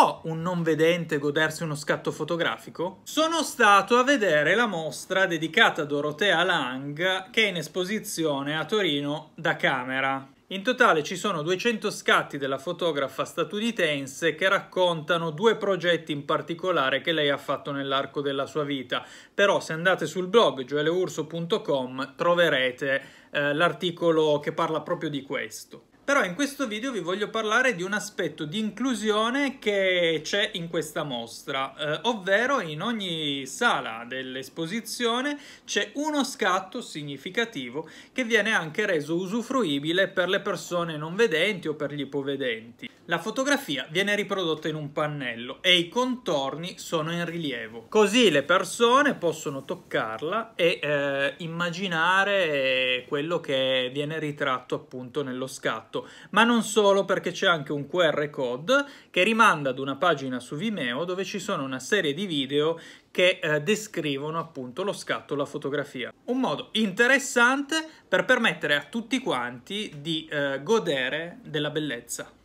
può un non vedente godersi uno scatto fotografico? Sono stato a vedere la mostra dedicata a Dorotea Lang che è in esposizione a Torino da Camera. In totale ci sono 200 scatti della fotografa statunitense che raccontano due progetti in particolare che lei ha fatto nell'arco della sua vita. Però se andate sul blog gioeleurso.com troverete eh, l'articolo che parla proprio di questo però in questo video vi voglio parlare di un aspetto di inclusione che c'è in questa mostra, eh, ovvero in ogni sala dell'esposizione c'è uno scatto significativo che viene anche reso usufruibile per le persone non vedenti o per gli ipovedenti. La fotografia viene riprodotta in un pannello e i contorni sono in rilievo. Così le persone possono toccarla e eh, immaginare eh, quello che viene ritratto appunto nello scatto. Ma non solo perché c'è anche un QR code che rimanda ad una pagina su Vimeo dove ci sono una serie di video che eh, descrivono appunto lo scatto, la fotografia. Un modo interessante per permettere a tutti quanti di eh, godere della bellezza.